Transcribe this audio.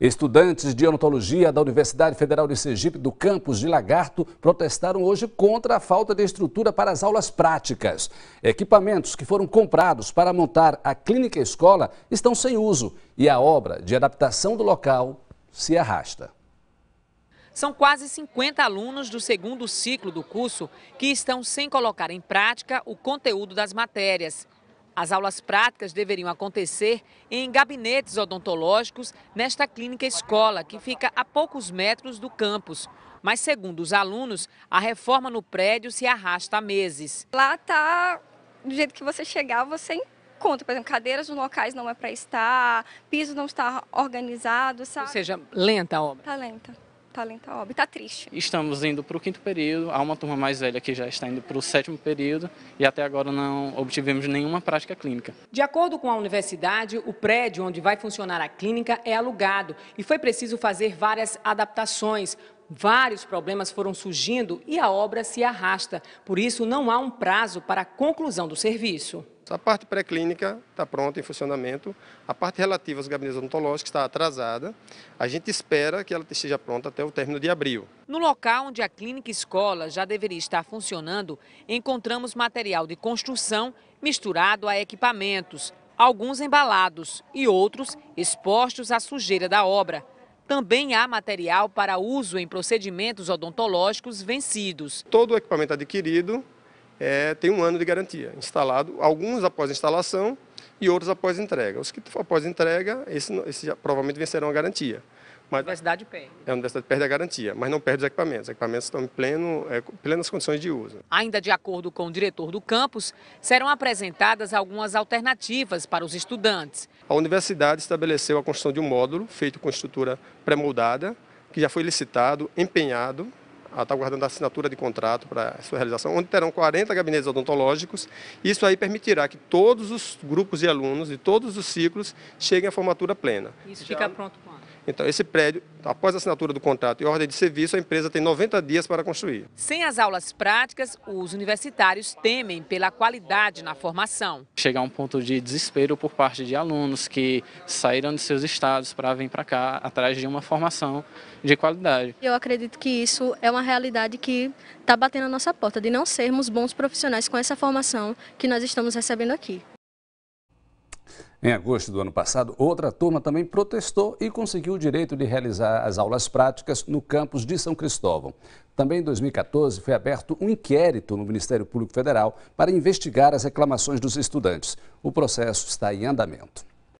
Estudantes de odontologia da Universidade Federal de Sergipe do campus de Lagarto protestaram hoje contra a falta de estrutura para as aulas práticas. Equipamentos que foram comprados para montar a clínica escola estão sem uso e a obra de adaptação do local se arrasta. São quase 50 alunos do segundo ciclo do curso que estão sem colocar em prática o conteúdo das matérias. As aulas práticas deveriam acontecer em gabinetes odontológicos nesta clínica escola, que fica a poucos metros do campus. Mas, segundo os alunos, a reforma no prédio se arrasta há meses. Lá está, do jeito que você chegar, você encontra, por exemplo, cadeiras nos locais não é para estar, piso não está organizado, sabe? Ou seja, lenta a obra. Está lenta. Talenta tá OB. Está triste. Estamos indo para o quinto período, há uma turma mais velha que já está indo para o sétimo período e até agora não obtivemos nenhuma prática clínica. De acordo com a universidade, o prédio onde vai funcionar a clínica é alugado e foi preciso fazer várias adaptações. Vários problemas foram surgindo e a obra se arrasta. Por isso, não há um prazo para a conclusão do serviço. A parte pré-clínica está pronta em funcionamento, a parte relativa aos gabinetes odontológicos está atrasada. A gente espera que ela esteja pronta até o término de abril. No local onde a clínica escola já deveria estar funcionando, encontramos material de construção misturado a equipamentos, alguns embalados e outros expostos à sujeira da obra. Também há material para uso em procedimentos odontológicos vencidos. Todo o equipamento adquirido é, tem um ano de garantia instalado, alguns após instalação e outros após entrega. Os que após entrega, esse, esse provavelmente vencerão a garantia. Mas, a universidade perde. É, a universidade perde a garantia, mas não perde os equipamentos. Os equipamentos estão em pleno, é, plenas condições de uso. Ainda de acordo com o diretor do campus, serão apresentadas algumas alternativas para os estudantes. A universidade estabeleceu a construção de um módulo feito com estrutura pré-moldada, que já foi licitado, empenhado está aguardando a assinatura de contrato para sua realização, onde terão 40 gabinetes odontológicos. Isso aí permitirá que todos os grupos de alunos de todos os ciclos cheguem à formatura plena. Isso Já... fica pronto quando? Então, esse prédio, após a assinatura do contrato e ordem de serviço, a empresa tem 90 dias para construir. Sem as aulas práticas, os universitários temem pela qualidade na formação. Chegar a um ponto de desespero por parte de alunos que saíram de seus estados para vir para cá atrás de uma formação de qualidade. Eu acredito que isso é uma realidade que está batendo a nossa porta, de não sermos bons profissionais com essa formação que nós estamos recebendo aqui. Em agosto do ano passado, outra turma também protestou e conseguiu o direito de realizar as aulas práticas no campus de São Cristóvão. Também em 2014 foi aberto um inquérito no Ministério Público Federal para investigar as reclamações dos estudantes. O processo está em andamento.